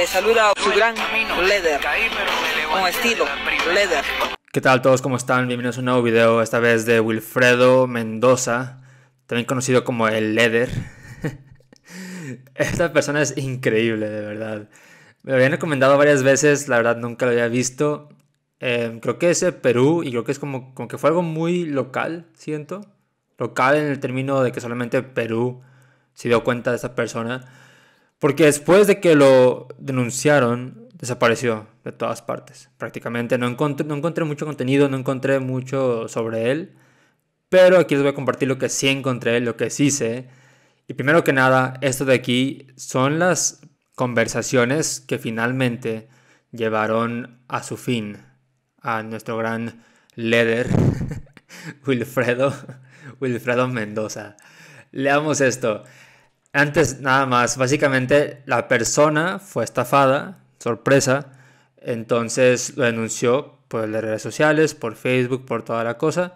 Le saluda su gran Leather, con estilo Leather. ¿Qué tal todos? ¿Cómo están? Bienvenidos a un nuevo video, esta vez de Wilfredo Mendoza, también conocido como el Leather. Esta persona es increíble, de verdad. Me lo habían recomendado varias veces, la verdad nunca lo había visto. Em, creo que es de Perú y creo que es como, como que fue algo muy local, siento. Local en el término de que solamente Perú se dio cuenta de esta persona. Porque después de que lo denunciaron, desapareció de todas partes, prácticamente. No encontré, no encontré mucho contenido, no encontré mucho sobre él. Pero aquí les voy a compartir lo que sí encontré, lo que sí sé. Y primero que nada, esto de aquí son las conversaciones que finalmente llevaron a su fin a nuestro gran líder, Wilfredo, Wilfredo Mendoza. Leamos esto. Antes, nada más, básicamente la persona fue estafada, sorpresa, entonces lo denunció por las redes sociales, por Facebook, por toda la cosa.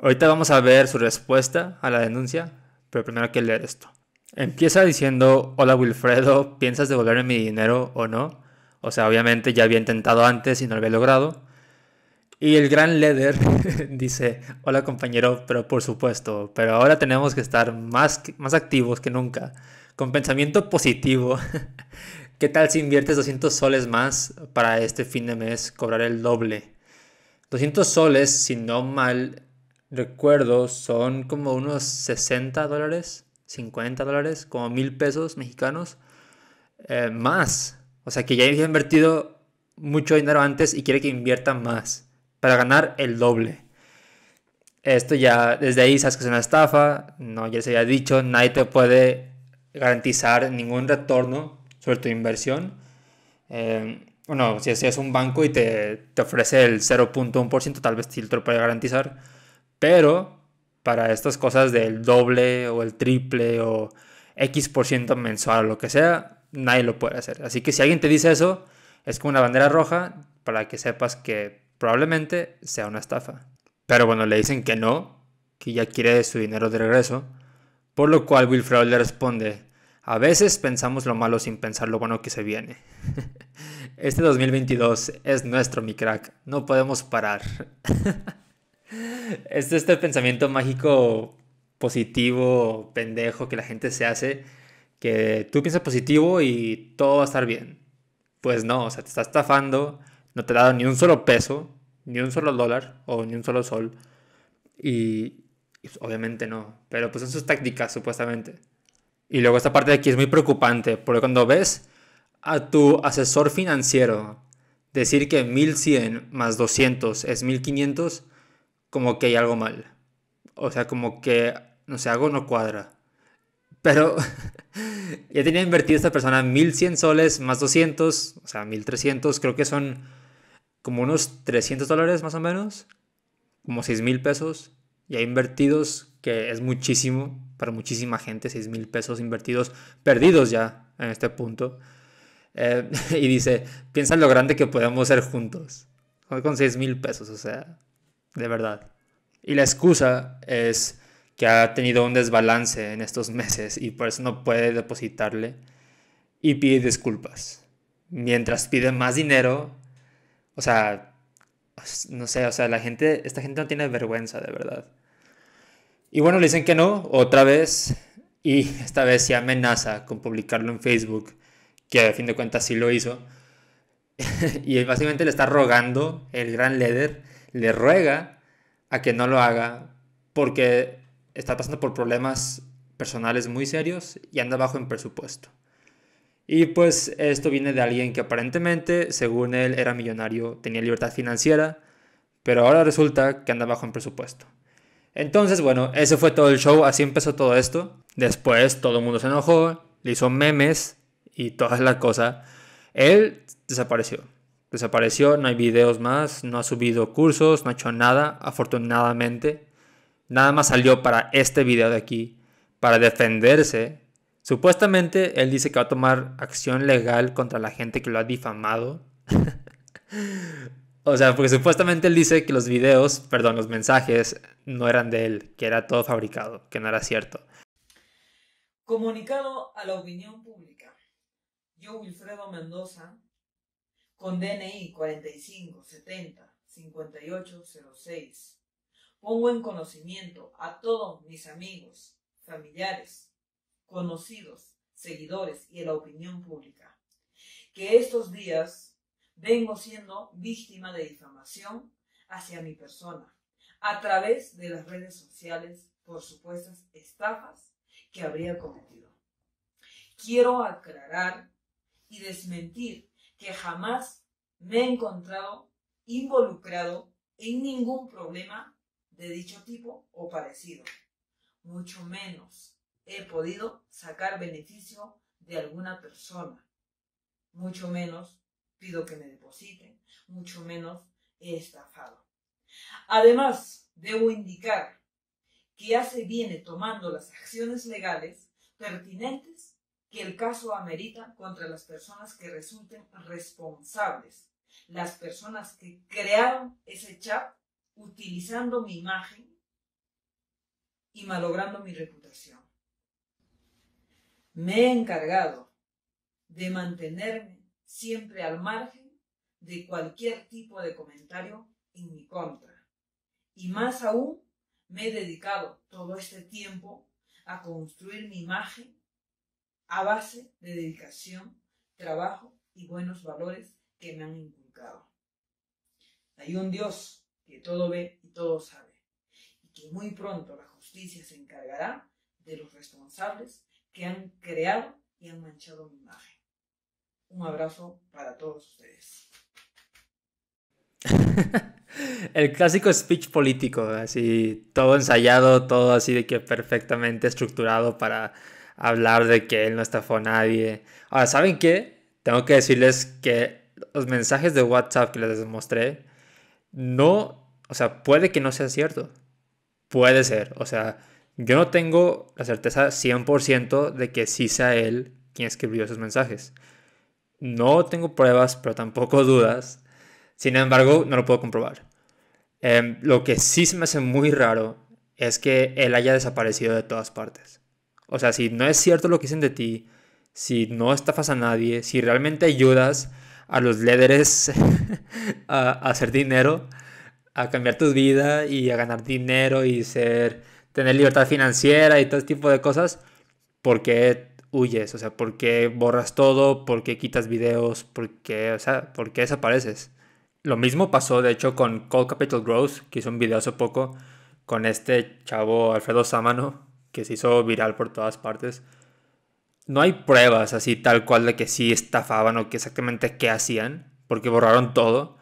Ahorita vamos a ver su respuesta a la denuncia, pero primero hay que leer esto. Empieza diciendo, hola Wilfredo, ¿piensas devolverme mi dinero o no? O sea, obviamente ya había intentado antes y no lo había logrado. Y el gran Leder dice, hola compañero, pero por supuesto, pero ahora tenemos que estar más, más activos que nunca, con pensamiento positivo. ¿Qué tal si inviertes 200 soles más para este fin de mes cobrar el doble? 200 soles, si no mal recuerdo, son como unos 60 dólares, 50 dólares, como mil pesos mexicanos eh, más. O sea que ya había invertido mucho dinero antes y quiere que invierta más para ganar el doble. Esto ya, desde ahí sabes que es una estafa, no, ya se había dicho, nadie te puede garantizar ningún retorno sobre tu inversión. Eh, bueno, si es un banco y te, ofrece el 0.1%, tal vez sí te lo puede garantizar, pero para estas cosas del doble o el triple o X por mensual lo que sea, nadie lo puede hacer. Así que si alguien te dice eso, es como una bandera roja para que sepas que probablemente sea una estafa. Pero bueno, le dicen que no, que ya quiere su dinero de regreso, por lo cual Wilfredo le responde, a veces pensamos lo malo sin pensar lo bueno que se viene. Este 2022 es nuestro, mi crack, no podemos parar. Este este pensamiento mágico positivo, pendejo, que la gente se hace, que tú piensas positivo y todo va a estar bien. Pues no, o sea, te está estafando, no te ha dado ni un solo peso, ni un solo dólar o ni un solo sol. Y, pues, obviamente no, pero pues son sus tácticas supuestamente. Y luego esta parte de aquí es muy preocupante, porque cuando ves a tu asesor financiero decir que 1100 más 200 es 1500, como que hay algo mal. O sea, como que, no sé, algo no cuadra. Pero ya tenía invertido esta persona 1100 soles más 200, o sea, 1300, creo que son como unos 300 dólares más o menos, como 6 mil pesos ya invertidos, que es muchísimo para muchísima gente, 6 mil pesos invertidos, perdidos ya en este punto. Eh, y dice, piensa lo grande que podemos ser juntos, con 6 mil pesos, o sea, de verdad. Y la excusa es que ha tenido un desbalance en estos meses y por eso no puede depositarle y pide disculpas. Mientras pide más dinero o sea, no sé, o sea, la gente, esta gente no tiene vergüenza, de verdad. Y bueno, le dicen que no, otra vez, y esta vez se amenaza con publicarlo en Facebook, que a fin de cuentas sí lo hizo. y básicamente le está rogando, el gran líder le ruega a que no lo haga porque está pasando por problemas personales muy serios y anda bajo en presupuesto. Y pues esto viene de alguien que aparentemente, según él, era millonario, tenía libertad financiera, pero ahora resulta que anda bajo en presupuesto. Entonces, bueno, ese fue todo el show, así empezó todo esto. Después todo el mundo se enojó, le hizo memes y todas las cosas Él desapareció. Desapareció, no hay videos más, no ha subido cursos, no ha hecho nada, afortunadamente. Nada más salió para este video de aquí, para defenderse Supuestamente él dice que va a tomar acción legal contra la gente que lo ha difamado. o sea, porque supuestamente él dice que los videos, perdón, los mensajes no eran de él, que era todo fabricado, que no era cierto. Comunicado a la opinión pública. Yo, Wilfredo Mendoza, con DNI 4570-5806, pongo en conocimiento a todos mis amigos, familiares, conocidos, seguidores y en la opinión pública. Que estos días vengo siendo víctima de difamación hacia mi persona a través de las redes sociales por supuestas estafas que habría cometido. Quiero aclarar y desmentir que jamás me he encontrado involucrado en ningún problema de dicho tipo o parecido, mucho menos he podido sacar beneficio de alguna persona. Mucho menos pido que me depositen, mucho menos he estafado. Además, debo indicar que hace viene tomando las acciones legales pertinentes que el caso amerita contra las personas que resulten responsables, las personas que crearon ese chat utilizando mi imagen y malogrando mi reputación me he encargado de mantenerme siempre al margen de cualquier tipo de comentario en mi contra. Y más aún, me he dedicado todo este tiempo a construir mi imagen a base de dedicación, trabajo y buenos valores que me han inculcado. Hay un Dios que todo ve y todo sabe, y que muy pronto la justicia se encargará de los responsables que han creado y han manchado mi imagen. Un abrazo para todos ustedes. El clásico speech político, así todo ensayado, todo así de que perfectamente estructurado para hablar de que él no estafó a nadie. Ahora, ¿saben qué? Tengo que decirles que los mensajes de WhatsApp que les mostré, no, o sea, puede que no sea cierto. Puede ser, o sea, yo no tengo la certeza 100% de que sí sea él quien escribió esos mensajes. No tengo pruebas, pero tampoco dudas. Sin embargo, no lo puedo comprobar. Em, lo que sí se me hace muy raro es que él haya desaparecido de todas partes. O sea, si no es cierto lo que dicen de ti, si no estafas a nadie, si realmente ayudas a los líderes a, a hacer dinero, a cambiar tu vida y a ganar dinero y ser tener libertad financiera y todo ese tipo de cosas, ¿por qué huyes? O sea, ¿por qué borras todo? ¿Por qué quitas videos? ¿Por qué, o sea, ¿por desapareces? Lo mismo pasó, de hecho, con Cold Capital Growth, que hizo un video hace poco con este chavo Alfredo Sámano, que se hizo viral por todas partes. No hay pruebas así tal cual de que sí estafaban o que exactamente qué hacían, porque borraron todo.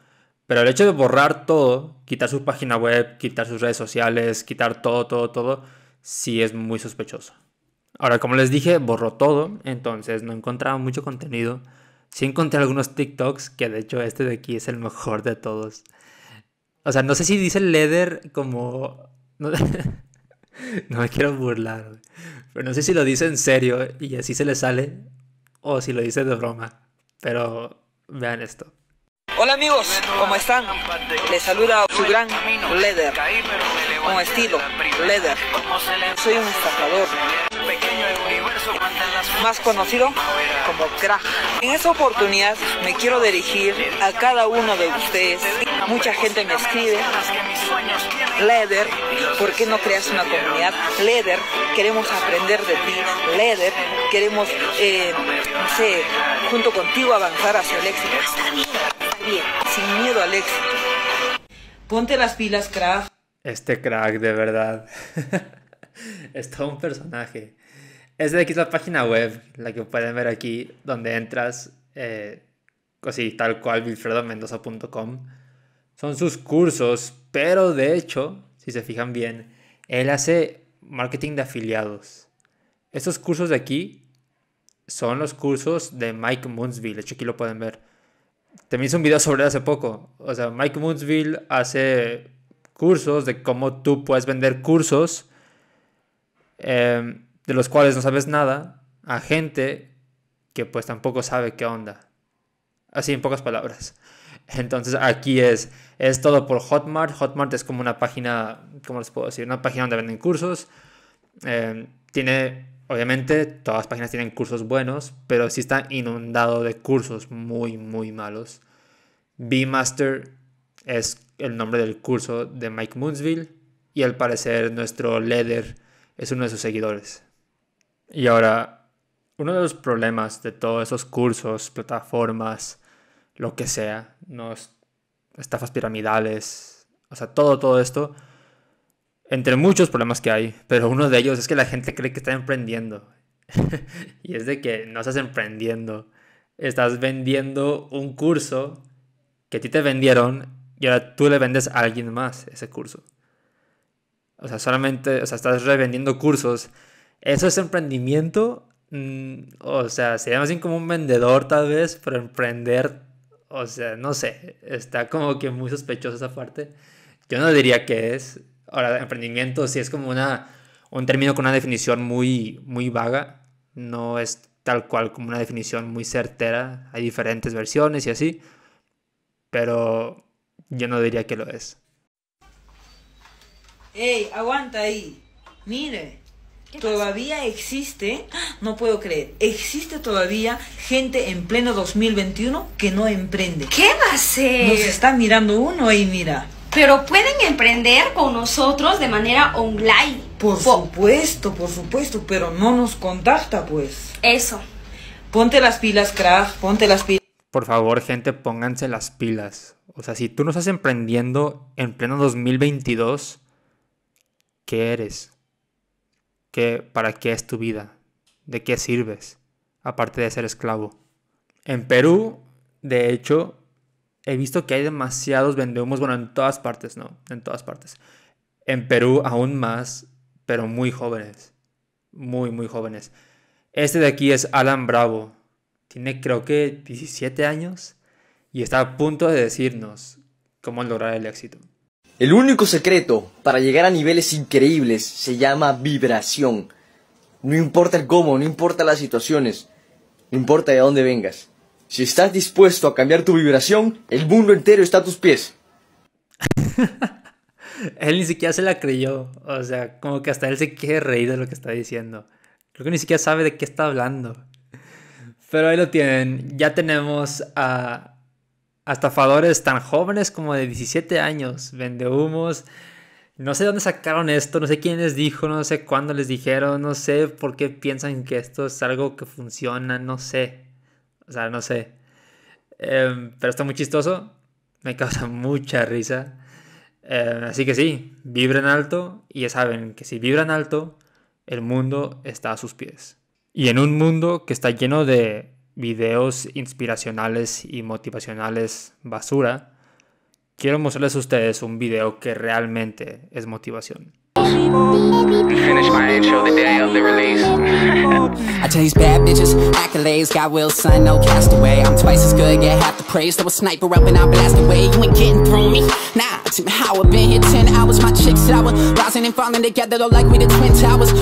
Pero el hecho de borrar todo, quitar su página web, quitar sus redes sociales, quitar todo, todo, todo, sí es muy sospechoso. Ahora, como les dije, borró todo, entonces no encontraba mucho contenido. Sí encontré algunos TikToks, que de hecho este de aquí es el mejor de todos. O sea, no sé si dice leather como... No, no me quiero burlar, pero no sé si lo dice en serio y así se le sale o si lo dice de broma. Pero vean esto. Hola amigos, ¿cómo están? Les saluda su gran Leder, con estilo Leder. Soy un estafador, más conocido como crack. En esta oportunidad me quiero dirigir a cada uno de ustedes. Mucha gente me escribe, Leder, ¿por qué no creas una comunidad? Leder, queremos aprender de ti. Leder, queremos, eh, no sé, junto contigo avanzar hacia el éxito bien, sin miedo Alex. Ponte las pilas, crack. Este crack, de verdad. es todo un personaje. Es de aquí la página web, la que pueden ver aquí, donde entras, eh, así tal cual, wilfredomendoza.com. Son sus cursos, pero de hecho, si se fijan bien, él hace marketing de afiliados. Estos cursos de aquí son los cursos de Mike Moonsville. De hecho, aquí lo pueden ver también hice un video sobre él hace poco. O sea, Mike Moonsville hace cursos de cómo tú puedes vender cursos em, de los cuales no sabes nada a gente que pues tampoco sabe qué onda. Así en pocas palabras. Entonces aquí es, es todo por Hotmart. Hotmart es como una página, ¿cómo les puedo decir? Una página donde venden cursos. Em, tiene Obviamente todas las páginas tienen cursos buenos, pero sí está inundado de cursos muy, muy malos. b es el nombre del curso de Mike Moonsville y al parecer nuestro leader es uno de sus seguidores. Y ahora, uno de los problemas de todos esos cursos, plataformas, lo que sea, no estafas piramidales, o sea, todo, todo esto entre muchos problemas que hay, pero uno de ellos es que la gente cree que está emprendiendo. y es de que no estás emprendiendo. Estás vendiendo un curso que a ti te vendieron y ahora tú le vendes a alguien más ese curso. O sea, solamente, o sea, estás revendiendo cursos. Eso es emprendimiento. Mm, o sea, sería más bien como un vendedor tal vez, pero emprender, o sea, no sé, está como que muy sospechosa esa parte. Yo no diría que es, Ahora, emprendimiento sí es como una, un término con una definición muy, muy vaga, no es tal cual como una definición muy certera, hay diferentes versiones y así, pero yo no diría que lo es. ¡Ey, aguanta ahí! Mire, todavía existe, ¡ah! no puedo creer, existe todavía gente en pleno 2021 que no emprende. ¿Qué va a ser? Nos está mirando uno ahí, mira pero pueden emprender con nosotros de manera online. Por supuesto, por supuesto, pero no nos contacta, pues. Eso. Ponte las pilas, Craft, ponte las pilas. Por favor, gente, pónganse las pilas. O sea, si tú no estás emprendiendo en pleno 2022, ¿qué eres? ¿Qué, ¿Para qué es tu vida? ¿De qué sirves? Aparte de ser esclavo. En Perú, de hecho, he visto que hay demasiados vendehumos, bueno, en todas partes, ¿no? En todas partes. En Perú aún más, pero muy jóvenes. Muy, muy jóvenes. Este de aquí es Alan Bravo. Tiene creo que 17 años y está a punto de decirnos cómo lograr el éxito. El único secreto para llegar a niveles increíbles se llama vibración. No importa el cómo, no importa las situaciones, no importa de dónde vengas. Si estás dispuesto a cambiar tu vibración, el mundo entero está a tus pies. él ni siquiera se la creyó. O sea, como que hasta él se quiere reír de lo que está diciendo. Creo que ni siquiera sabe de qué está hablando. Pero ahí lo tienen. Ya tenemos a, estafadores tan jóvenes como de 17 años. Vende humos. No sé dónde sacaron esto, no sé quién les dijo, no sé cuándo les dijeron, no sé por qué piensan que esto es algo que funciona, no sé. O sea, no sé. Em, pero está muy chistoso. Me causa mucha risa. Em, así que sí, vibran alto y ya saben que si vibran alto, el mundo está a sus pies. Y en un mundo que está lleno de videos inspiracionales y motivacionales basura, quiero mostrarles a ustedes un video que realmente es motivación. Finish my intro the day of the release. I tell these bad bitches, accolades, got will, son, no castaway. I'm twice as good, get half the praise. Throw a sniper up and I blast away. You ain't getting through me. Nah, Tim Howard been here 10 hours. My chicks sour, rising and falling together, though, like we the Twin Towers.